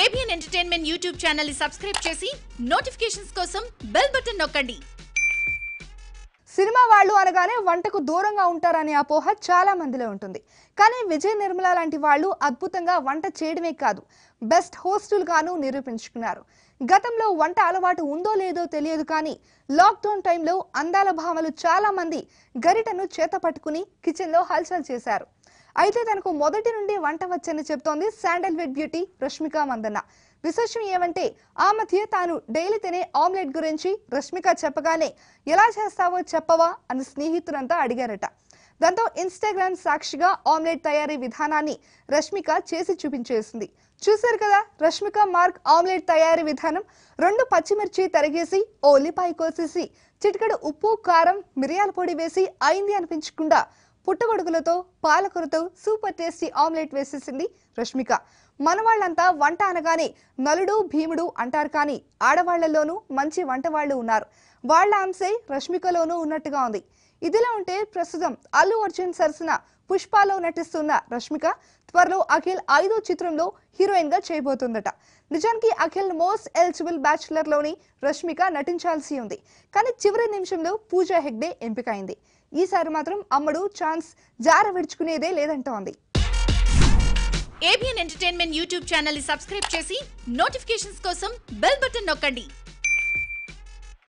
ABN entertainment YouTube channel ని subscribe చేసి notifications కోసం బెల్ బటన్ నొక్కండి సినిమా వాళ్ళు అనగానే వంటకు దూరంగా ఉంటారనే అపోహ చాలా మందిలో ఉంటుంది కానీ విజయ్ నిర్మల లాంటి వాళ్ళు అద్భుతంగా వంట చేయడమే కాదు బెస్ట్ హోస్టులుగాను నిరూపించుకున్నారు గతంలో వంట అలవాటు ఉందో లేదో తెలియదు కానీ లాక్డౌన్ టైంలో అందాల భామలు చాలా మంది గరిటను చేత పట్టుకుని కిచెన్లో హల్చల్ చేశారు అయితే తనకు మొదటి నుండి వంట వచ్చని చెప్తోంది శాండల్వుడ్ బ్యూటీ రష్మిక మందన్న విశేషం ఏమంటే ఆ మధ్య తాను డైలీ తినే ఆమ్లెట్ గురించి రష్మిక చెప్పగానే ఎలా చేస్తావో చెప్పవా అని స్నేహితులంతా అడిగారట దాంతో ఇన్స్టాగ్రామ్ సాక్షిగా ఆమ్లెట్ తయారీ విధానాన్ని రష్మిక చేసి చూపించేసింది చూశారు కదా రష్మిక మార్క్ ఆమ్లెట్ తయారీ విధానం రెండు పచ్చిమిర్చి తరిగేసి ఓ ఉల్లిపాయ కోసేసి చిటికడు ఉప్పు కారం మిరియాల పొడి వేసి అయింది అనిపించకుండా పుట్టగొడుగులతో పాలకూరతో సూపర్ టేస్టీ ఆమ్లెట్ వేసేసింది రష్మిక మనవాళ్ళంతా వంట అనగానే నలుడు భీముడు అంటారు కానీ ఆడవాళ్లలోనూ మంచి వంట వాళ్ళు ఉన్నారు వాళ్ల అంశే రష్మికలోనూ ఉన్నట్టుగా ఉంది ఇదిలా ఉంటే ప్రస్తుతం అల్లు అర్జున్ సరసన పుష్పాలో నటిస్తున్న రష్మిక త్వరలో అఖిల్ ఐదో చిత్రంలో హీరోయిన్ గా చేయబోతుందట నిజానికి అఖిల్ మోస్ట్ ఎలిజిబుల్ బ్యాచులర్ లోని రష్మిక నటించాల్సి ఉంది కానీ చివరి నిమిషంలో పూజా హెగ్డే ఎంపికైంది ఈసారి మాత్రం అమ్మడు ఛాన్స్ జార విడుచుకునేదే లేదంటోంది ఏబిఎన్ ఎంటర్టైన్మెంట్ యూట్యూబ్ ఛానల్ ని సబ్స్క్రైబ్ చేసి నోటిఫికేషన్స్ కోసం బెల్ బటన్ నొక్కండి